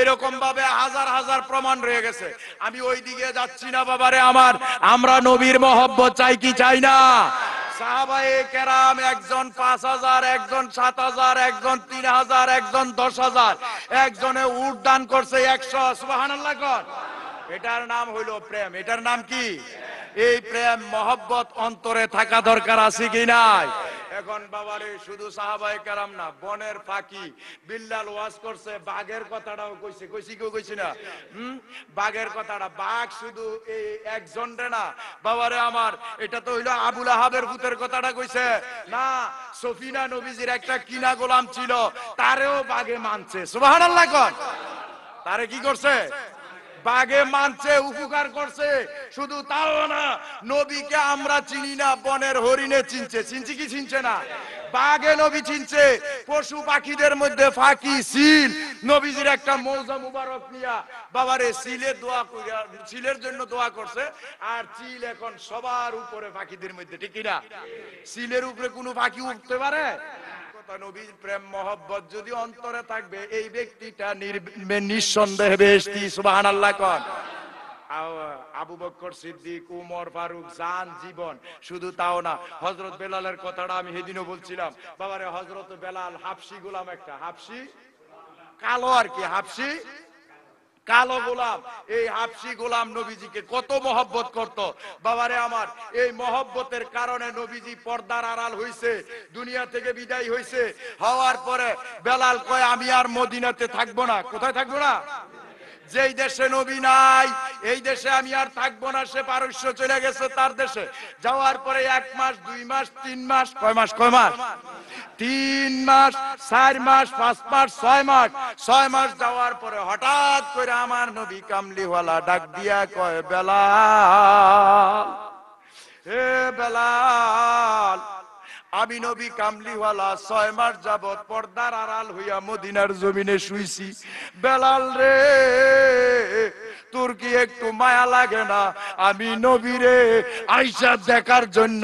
এরকম ভাবে হাজার হাজার প্রমাণ রয়ে গেছে আমি ওই দিকে যাচ্ছি না বাবারে আমার আমরা নবীর মহব্বত চাই কি চাই না একজন সাত হাজার একজন তিন হাজার একজন দশ হাজার একজনে এটার নাম হইল প্রেম এটার নাম কি এই প্রেম মহব্বত অন্তরে থাকা দরকার আছে কি নাই এখন বাবারে শুধু সাহাবাই কারাম না বনের ফাঁকি বিল্লাল ওয়াজ করছে বাঘের কথাটাও কইছে কইছি কেউ কইছি না হম বাঘের কথাটা বাঘ শুধু এই একজন রে না বাবারে আমার এটা তো হইলো আবুল আহাবের ভূতের কথাটা কইছে না সফিনা নবীজির একটা কিনা গোলাম ছিল তারেও বাঘে মানছে সুবাহ তারে কি করছে বাগে মানছে উপকার করছে শুধু তাও না নবীকে আমরা চিনি না বনের হরিণে চিনছে চিনছি কি চিনছে না বাগে নবী চিনছে পশু পাখিদের মধ্যে ফাঁকি সিল নবীজির একটা মৌজা মুবারক নিয়া বাবারে সিলের দোয়া সিলের জন্য দোয়া করছে আর চিল এখন সবার উপরে পাখিদের মধ্যে ঠিক কিনা সিলের উপরে কোনো ফাঁকি উঠতে পারে নবীর প্রেম মহব্বত যদি অন্তরে থাকবে এই ব্যক্তিটা নিঃসন্দেহে বেশি সুবাহান আল্লাহ কন আবু বক্কর সিদ্দিক উমর ফারুক জান জীবন শুধু তাও না হজরত বেলালের কথাটা আমি সেদিনও বলছিলাম বাবারে হজরত বেলাল হাফসি গোলাম একটা হাফসি কালো আর কি হাফসি কালো গোলাম এই হাফসি গোলাম নবীজিকে কত মহব্বত করত বাবারে আমার এই মহব্বতের কারণে নবীজি পর্দার আড়াল হইছে দুনিয়া থেকে বিদায় হইছে হওয়ার পরে বেলাল কয় আমি আর মদিনাতে থাকবো না কোথায় থাকবো না যেই দেশে নবী নাই এই দেশে আমি আর থাকবো না সে পারস্য চলে গেছে তার দেশে যাওয়ার পরে এক মাস দুই মাস তিন মাস কয় মাস কয় মাস তিন মাস চার মাস পাঁচ মাস ছয় মাস ছয় মাস যাওয়ার পরে হঠাৎ করে আমার নবী কামলিওয়ালা ডাক দিয়া কয় বেলা হে বেলা আমি নবী কামলিওয়ালা ছয় মাস যাবৎ পর্দার আড়াল হইয়া মদিনার জমিনে শুইছি বেলাল রে তোর একটু মায়া লাগে না আমি নবীরে আইসা দেখার জন্য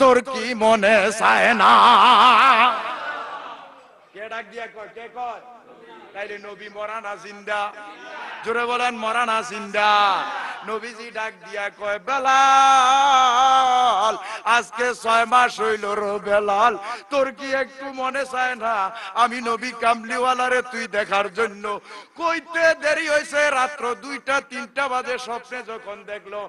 তোর কি মনে চায় না কে ডাক দিয়া কয় কে কয় তাইলে নবী মরা না জিন্দা জোরে বলেন মরা না জিন্দা নবীজি ডাক দিয়া কয় বেলাল আজকে ছয় মাস হইল রো বেলাল তোর কি একটু মনে চায় না আমি নবী কামলিওয়ালারে তুই দেখার জন্য কইতে দেরি হয়েছে রাত্র দুইটা তিনটা বাজে স্বপ্নে যখন দেখলো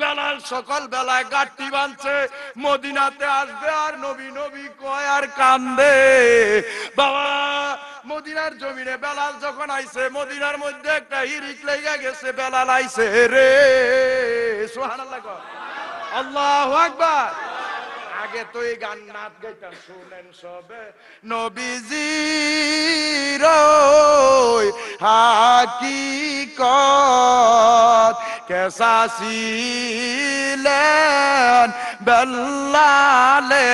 বেলাল সকাল বেলায় গাঠটি বাঁধছে মদিনাতে আসবে আর নবী নবী কয় আর কান্দে বাবা মদিনার জমিনে বেলাল যখন আইছে মদিনার মধ্যে একটা হিরিক লেগে গেছে বেলাল আইছে রে আল্লাহ আল্লাহু আকবার আগে তো এই গান নাচ গাইতাম শুনেন সবে নবীজির হাকিকত কেসা ছিলেন বেল্লালে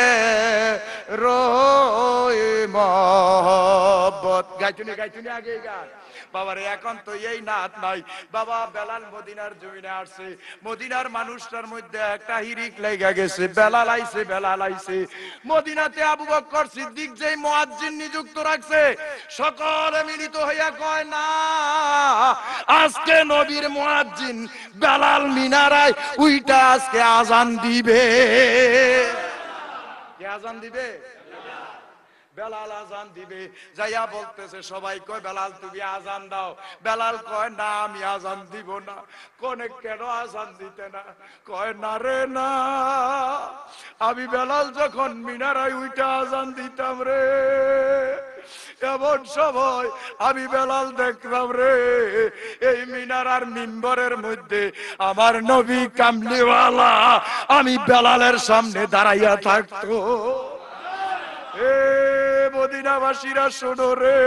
রই মহব্বত গাইছুনি গাইছুনি আগে গান বাবারে এখন তো এই নাত নাই বাবা বেলাল মদিনার জমিনে আসছে মদিনার মানুষটার মধ্যে একটা হিরিক লেগে গেছে বেলাল আইছে বেলাল আইছে মদিনাতে আবু বকর সিদ্দিক যেই মুয়াজ্জিন নিযুক্ত রাখছে সকলে মিলিত হইয়া কয় না আজকে নবীর মুয়াজ্জিন বেলাল মিনারায় উইটা আজকে আজান দিবে কে আজান দিবে বেলাল আজান দিবে যাইয়া বলতেছে সবাই কয় বেলাল তুমি আজান দাও বেলাল কয় না আমি আজান দিব না কোনে কেন আজান দিতে না কয় না রে না আমি বেলাল যখন মিনারায় উইটা আজান দিতাম রে এমন সময় আমি বেলাল দেখলাম রে এই মিনার আর মিম্বরের মধ্যে আমার নবী কামলিওয়ালা আমি বেলালের সামনে দাঁড়াইয়া থাকতো এ মদিনাবাসীরা শোনো রে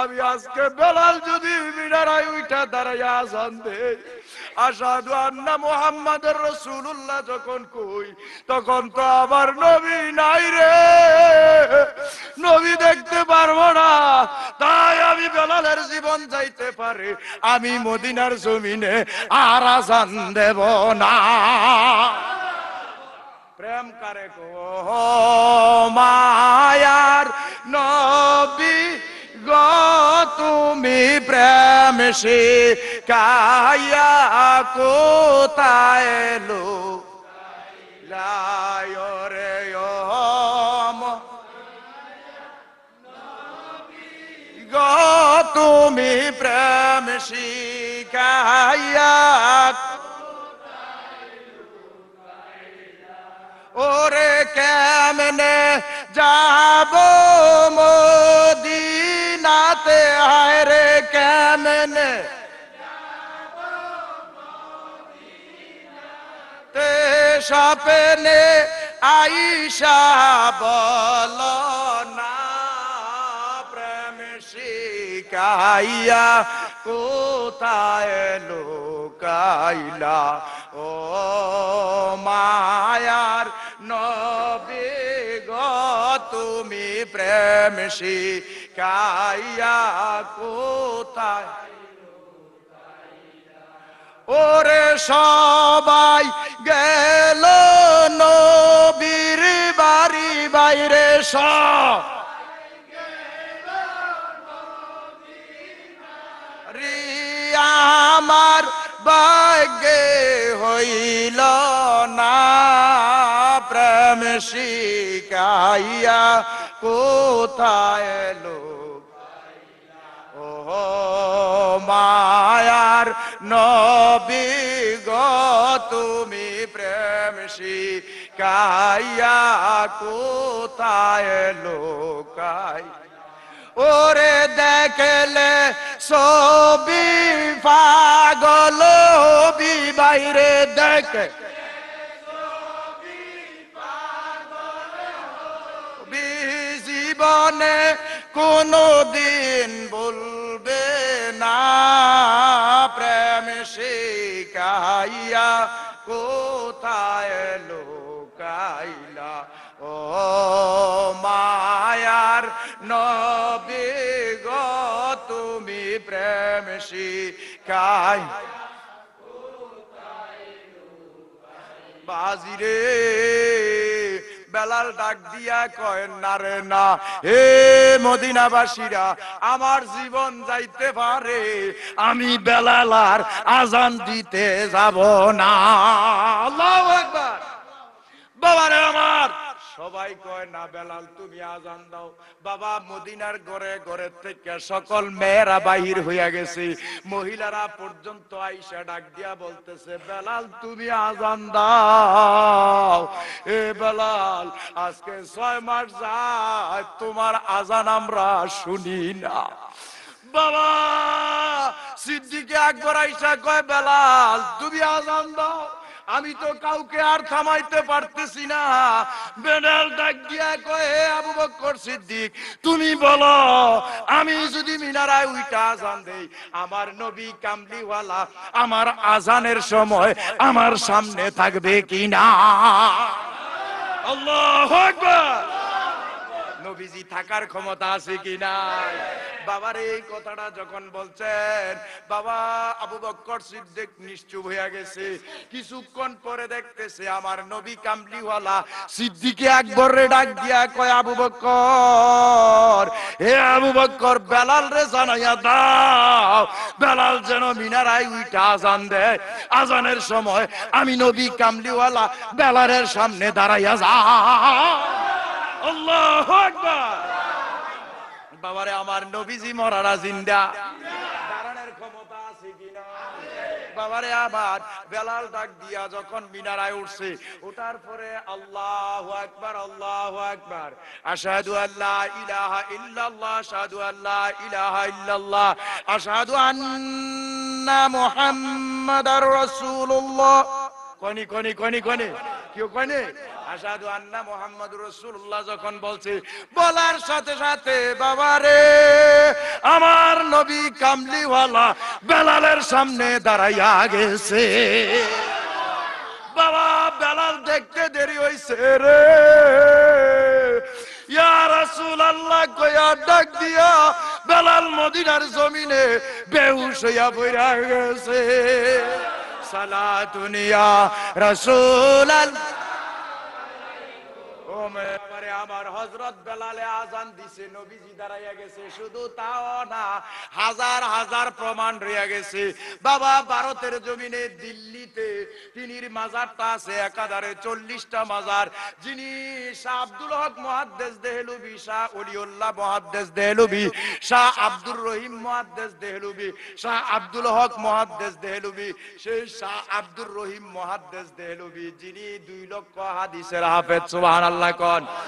আমি আজকে বেলাল যদি মিনারায় উঠা দাঁড়াইয়া আসান আসাদু আন্না মোহাম্মদের রসুল্লাহ যখন কই তখন তো আবার নবী নাই রে নবী দেখতে পারবো না তাই আমি বেলালের জীবন যাইতে পারে আমি মদিনার জমিনে আর আসান দেব না প্রেম করে গো মায়ার নবী গো তুমি প্রেম সে কায়া কোতায় রে গো তুমি প্রেম শিকায়া ওরে কেমনে যাব মদিনাতে হায় রে কেমনে সপনে আইসা বল না প্রেম শিকাইয়া কোথায় লোকাইলা ও মা তুমি প্রেম কাইয়া কোথায় ওরে সবাই গেল নবীর বাড়ি বাইরে সিয়ামার আমার হইল না শিখাইয়া কোথায় লোক ও মায়ার নবী গ তুমি প্রেম শিখাইয়া কোথায় লোকাই ওরে দেখলে সবি পাগল বিবাইরে দেখ জীবনে কোনো দিন বলবে না প্রেম শিকাইয়া কোথায় লোকাইলা ও মায়ার নবী তুমি প্রেম শিকাই বাজিরে বেলাল ডাক দিয়া কয় না রে না এ মদিনাবাসীরা আমার জীবন যাইতে পারে আমি বেলাল আর আজান দিতে যাব না আল্লাহু আকবার বাবারে আমার সবাই কয় না বেলাল তুমি আজান দাও বাবা মদিনার ঘরে ঘরে থেকে সকল মেয়েরা বাহির হইয়া গেছে মহিলারা পর্যন্ত আইসা ডাক দিয়া বলতেছে বেলাল তুমি আজান দাও এ বেলাল আজকে ছয় মাস যায় তোমার আজান আমরা শুনি না বাবা সিদ্দিকে একবার আইসা কয় বেলাল তুমি আজান দাও আমি তো কাউকে আর থামাইতে পারতেছি না বেড়াল ডাক দিয়া কয়ে আবু বকর সিদ্দিক তুমি বলো আমি যদি মিনারায় উইটা আজান দেই আমার নবী কামলিওয়ালা আমার আজানের সময় আমার সামনে থাকবে কিনা না আল্লাহ আকবার নবীজি থাকার ক্ষমতা আছে কি না বাবার এই কথাটা যখন বলছেন বাবা আবু বক্কর সিদ্দিক নিশ্চুপ হয়ে গেছে কিছুক্ষণ পরে দেখতেছে আমার নবী কামলিওয়ালা সিদ্দিকে একবরে ডাক দিয়া কয় আবু বক্কর হে আবু বক্কর বেলাল রে জানাইয়া দাও বেলাল যেন মিনারায় উইটা আজান দেয় আজানের সময় আমি নবী কামলিওয়ালা বেলারের সামনে দাঁড়াইয়া যা বাবারে আমার নবীজি মরারা জিন্দা বাবারে আবার বেলাল ডাক দিয়া যখন মিনারায় উঠছে পরে আল্লাহ একবার আল্লাহ একবার আল্লাহ ইলাহা ইল্লাল্লাহ আল্লাহ ইলাহা ইল্লাল্লাহ আন্না মুহাম্মাদার কনি কনি কনি কনি কেউ কনি আসাদু আন্না মোহাম্মদ রসুল্লাহ যখন বলছে বলার সাথে সাথে বাবারে আমার নবী কামলিওয়ালা বেলালের সামনে দাঁড়াইয়া গেছে বাবা বেলাল দেখতে দেরি হইছে রে আল্লাহ কয়া ডাক দিয়া বেলাল মদিনার জমিনে বেহুশ হইয়া বইরা গেছে সালা দুনিয়া রসুল আল্লাহ woman. পরে আমার হজরত বেলালে আজান দিছে নবীজি দাঁড়াইয়া গেছে শুধু তাও না হাজার হাজার প্রমাণ রয়ে গেছে বাবা ভারতের জমিনে দিল্লিতে তিনির মাজারটা আছে একাধারে চল্লিশটা মাজার যিনি শাহ আব্দুল হক মহাদ্দেশ দেহলুবি শাহ অলিউল্লাহ মহাদ্দেশ দেহলুবি শাহ আব্দুর রহিম মহাদ্দেশ দেহলুবি শাহ আব্দুল হক মহাদ্দেশ দেহলুবি সেই শাহ আব্দুর রহিম মহাদ্দেশ দেহলুবি যিনি দুই লক্ষ হাদিসের হাফেজ সুবহানাল্লাহ কোন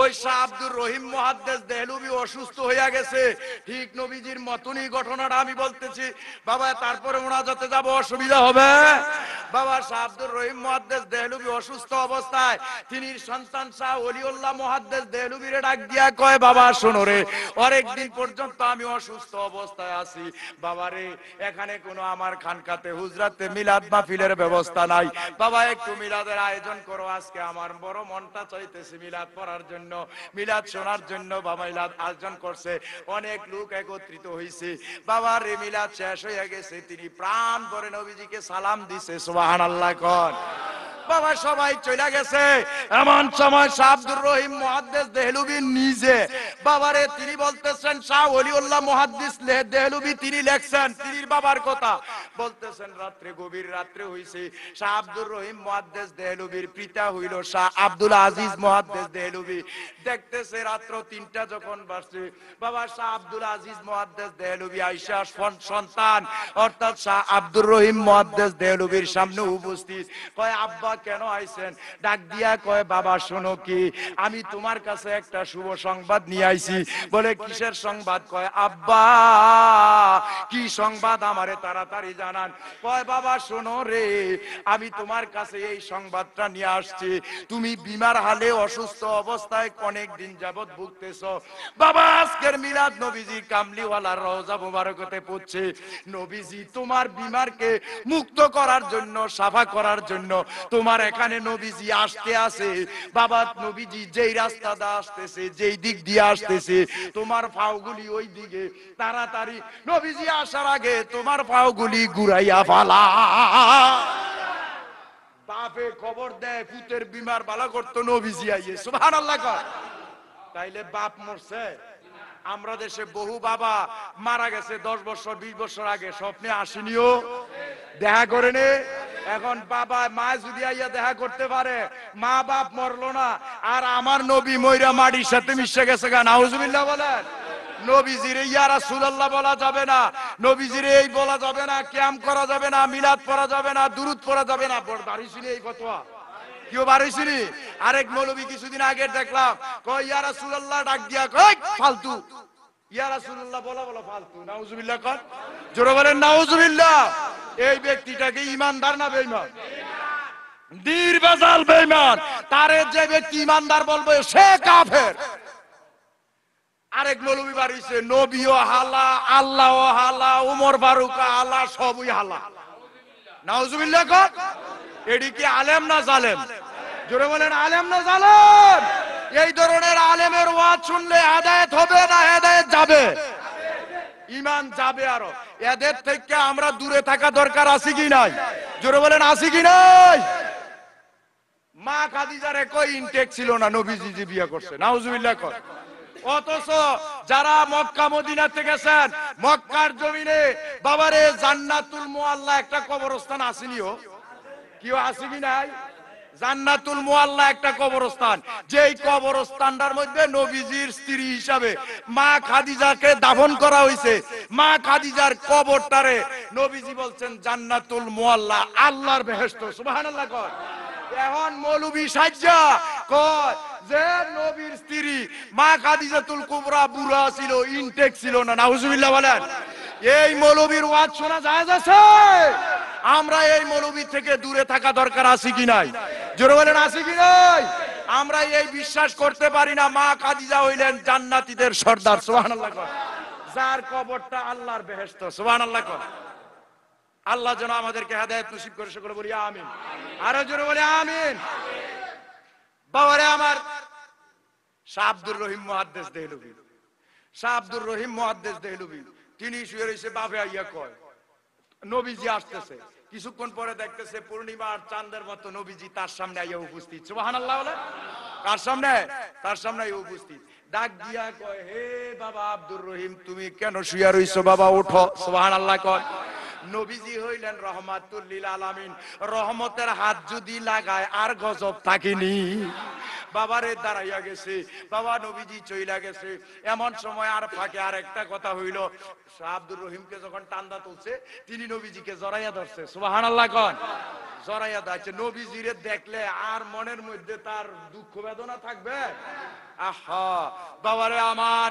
ওই শাহ আব্দুর রহিম মহাদ্দেশ দেহলুবি অসুস্থ হইয়া গেছে ঠিক নবীজির মতনই ঘটনাটা আমি বলতেছি বাবা তারপরে মোনাজাতে যাব অসুবিধা হবে বাবা শাহ আব্দুর রহিম মহাদ্দেশ দেহলুবি অসুস্থ অবস্থায় তিনি সন্তান শাহ অলিউল্লাহ মহাদ্দেশ দেহলুবিরে ডাক দিয়া কয় বাবা শোনো রে অনেক দিন পর্যন্ত আমি অসুস্থ অবস্থায় আছি বাবা রে এখানে কোনো আমার খানকাতে হুজরাতে মিলাদ মাহফিলের ব্যবস্থা নাই বাবা একটু মিলাদের আয়োজন করো আজকে আমার বড় মনটা চাইতেছি মিলাদ পড়ার জন্য জন্য মিলাদ শোনার জন্য বাবা মিলাদ আয়োজন করছে অনেক লোক একত্রিত হইছে বাবার রে মিলাদ শেষ হয়ে গেছে তিনি প্রাণ ভরে নবীজিকে সালাম দিছে সোহান আল্লাহ কন বাবা সবাই চলে গেছে এমন সময় শাহাবুর রহিম মহাদ্দেশ দেহলুবি নিজে বাবারে তিনি বলতেছেন শাহ অলিউল্লাহ মহাদ্দিস দেহলুবি তিনি লেখছেন তিনি বাবার কথা বলতেছেন রাত্রে গভীর রাত্রে হইছে শাহ আব্দুর রহিম মহাদ্দেশ দেহলুবির পিতা হইল শাহ আব্দুল আজিজ মহাদ্দেশ দেহলুবি দেখতেছে রাত্র তিনটা যখন বাবা শাহ আব্দুল আজিজ দেহলুবি আইসা সন্তান অর্থাৎ শাহ আব্দুর রহিম দেহলুবির সামনে উপস্থিত কয় আব্বা কেন আইছেন ডাক দিয়া কয় বাবা কি আমি তোমার কাছে একটা শুভ সংবাদ নিয়ে আইছি বলে কিসের সংবাদ কয় আব্বা কি সংবাদ আমারে তাড়াতাড়ি জানান কয় বাবা শোনো রে আমি তোমার কাছে এই সংবাদটা নিয়ে আসছি তুমি বিমার হালে অসুস্থ অবস্থা দিন যাবত ভুগতেছ বাবা আজকের মিলাদ নবীজি কামলিওয়ালার রওজা পড়ছে নবীজি তোমার বিমারকে মুক্ত করার জন্য সাফা করার জন্য তোমার এখানে নবীজি আসতে আসে বাবা নবীজি যেই রাস্তা দা আসতেছে যেই দিক দিয়ে আসতেছে তোমার পাওগুলি ওই দিকে তাড়াতাড়ি নবীজি আসার আগে তোমার পাওগুলি ঘুরাইয়া ফালা বাপে কবর দেয় পুতের বিমার বালা করতো নভিজি আইয়ে সুভান আল্লাহ কর তাইলে বাপ মরছে আমরা দেশে বহু বাবা মারা গেছে দশ বছর বিশ বছর আগে স্বপ্নে আসেনিও দেখা করে নে এখন বাবা মা যদি আইয়া দেখা করতে পারে মা বাপ মরলো না আর আমার নবী ময়রা মাটির সাথে মিশে গেছে গা নাউজুবিল্লাহ বলেন নবীজির ইয়া রাসূলুল্লাহ বলা যাবে না নবীজির এই বলা যাবে না ক্যাম্প করা যাবে না মিলাদ পড়া যাবে না দুরুদ পড়া যাবে না বাড়ি এই ফতোয়া কেউ বাড়িছিলি আরেক মৌলবী কিছুদিন আগে দেখলাম কয় ইয়া রাসূলুল্লাহ ডাক দিয়া কই ফালতু ইয়া রাসূলুল্লাহ বলা বলা ফালতু নাউজুবিল্লাহ কর জোরে বলেন নাউজুবিল্লাহ এই ব্যক্তিটাকে ইমানদার না তারে যে ব্যক্তি ইমানদার বলবে সে কাফের আরেক মৌলবি বাড়িছে নবীও হালা আল্লাহ হালা উমর ফারুক হালা সবই হালা নাউজুবিল্লাহ আলেম না জালেম জোরে বলেন আলেম না জালেম এই ধরনের আলেমের ওয়াজ শুনলে হেদায়েত হবে না হেদায়েত যাবে ইমান যাবে আরো এদের থেকে আমরা দূরে থাকা দরকার আছে কি নাই জোরে বলেন আছে কি নাই মা খাদিজারে কই ইনটেক ছিল না নবীজি বিয়ে করছে নাউজুবিল্লাহ কর অথচ যারা মক্কা মদিনাতে গেছেন মক্কার জমিনে বাবারে জান্নাতুল মোয়াল্লা একটা কবরস্থান আসেনিও কেউ আসেনি নাই জান্নাতুল মোয়াল্লা একটা কবরস্থান যেই কবরস্থানটার মধ্যে নবীজির স্ত্রী হিসাবে মা খাদিজাকে দাফন করা হয়েছে মা খাদিজার কবরটারে নবীজি বলছেন জান্নাতুল মোয়াল্লা আল্লাহর বেহেস্ত সুবহানাল্লাহ কয় এখন মৌলবি সাজ্জা কয় যে নবীর স্ত্রী মা খাদিজাতুল কুবরা বুড়া ছিল ইনটেক ছিল না নাউজুবিল্লাহ বলেন এই মৌলবীর ওয়াজ শোনা জায়েজ আছে আমরা এই মৌলবী থেকে দূরে থাকা দরকার আছে কি নাই জোরে বলেন আছে কি নাই আমরা এই বিশ্বাস করতে পারি না মা কাদিজা হইলেন জান্নাতীদের সর্দার সোহান যার কবরটা আল্লাহর বেহেস্ত সোহান আল্লাহ আল্লাহ যেন আমাদেরকে হেদায়ত নসিব করে সকলে বলি আমিন আরো জোরে বলি আমিন বাবারে আমার শাহ আব্দুর রহিম মহাদ্দেশ দেহলুবি শাহ আব্দুর রহিম মহাদ্দেশ দেহলুবি তিনি শুয়ে রয়েছে বাপে আইয়া কয় নবীজি আসতেছে কিছুক্ষণ পরে দেখতেছে পূর্ণিমা আর চান্দের মতো নবীজি তার সামনে আইয়া উপস্থিত সুবাহান আল্লাহ বলে কার সামনে তার সামনে আইয়া উপস্থিত ডাক দিয়া কয় হে বাবা আব্দুর রহিম তুমি কেন শুয়ে রইছো বাবা ওঠো সুবাহান আল্লাহ কয় নবীজি হইলেন রহমাতুল্লিল আলামিন রহমতের হাত যদি লাগায় আর গজব থাকেনি বাবারে দাঁড়াইয়া গেছে বাবা নবীজি চইলা গেছে এমন সময় আর ফাঁকে আর একটা কথা হইল আব্দুর রহিমকে যখন টান্দা তুলছে তিনি নবীজিকে জড়াইয়া ধরছে সুবাহান আল্লাহ কন জড়াইয়া নবীজিরে দেখলে আর মনের মধ্যে তার দুঃখ বেদনা থাকবে আহ বাবারে আমার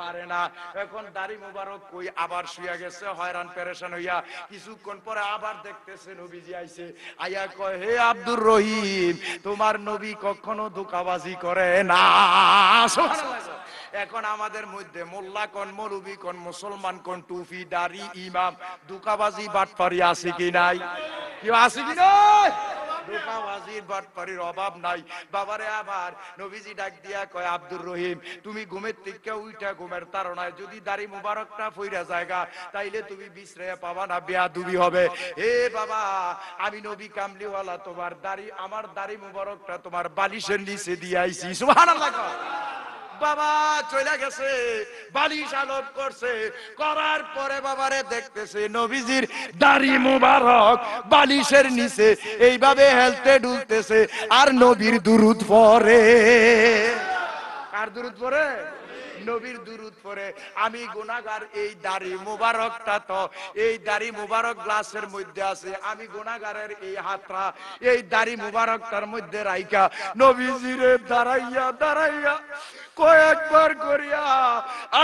পারে না এখন দাড়ি মুবারক কই আবার শুয়া গেছে হয়রান পেরেশান হইয়া কিছুক্ষণ পরে আবার দেখতেছে নবীজি আইছে আয়া কয় হে আব্দুর রহিম তোমার নবী কখনো ধোকাবাজি করে না এখন আমাদের মধ্যে মোল্লা কোন মরুবি কোন মুসলমান কোন টুফি দাড়ি ইমাম দুকাবাজি বাটপারি আছে কি নাই কেউ আছে কি নাই অভাব নাই বাবারে নবীজি ডাক দিয়া কয় আব্দুর রহিম তুমি ঘুমের থেকে উইটা ঘুমের তারণায় যদি দাড়ি মুবারকটা ফইরা জায়গা তাইলে তুমি বিশ্রে পাবা না বেয়া দুবি হবে হে বাবা আমি নবী কামলিওয়ালা তোমার দাড়ি আমার দাড়ি মুবারকটা তোমার বালিশের নিচে দিয়ে আইছি সুবহানাল্লাহ বাবা চলে গেছে বালিশ আলোপ করছে করার পরে বাবারে দেখতেছে নবীজির দাড়ি মুবারক বালিশের নিচে এইভাবে হেলতে ডুলতেছে আর নবীর দুরুদ পরে আর দুরুদ পরে নবীর দুরুদ পরে আমি গুণাগার এই দাড়ি মুবারকটা তো এই দাড়ি মুবারক গ্লাসের মধ্যে আছে আমি গুণাগারের এই হাতটা এই দাড়ি মুবারকটার মধ্যে রাইকা নবীজিরে দাঁড়াইয়া দাঁড়াইয়া কয়েকবার করিয়া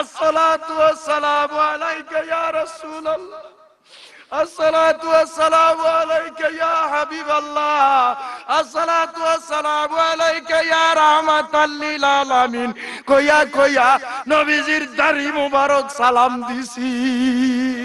আসসালাতু ওয়াসসালামু আলাইকা ইয়া রাসূলুল্লাহ الصلاة والسلام عليك يا حبيب الله الصلاة والسلام عليك يا رحمة للعالمين কইয়া কইয়া নবীজির দাড়ি মুবারক সালাম দিছি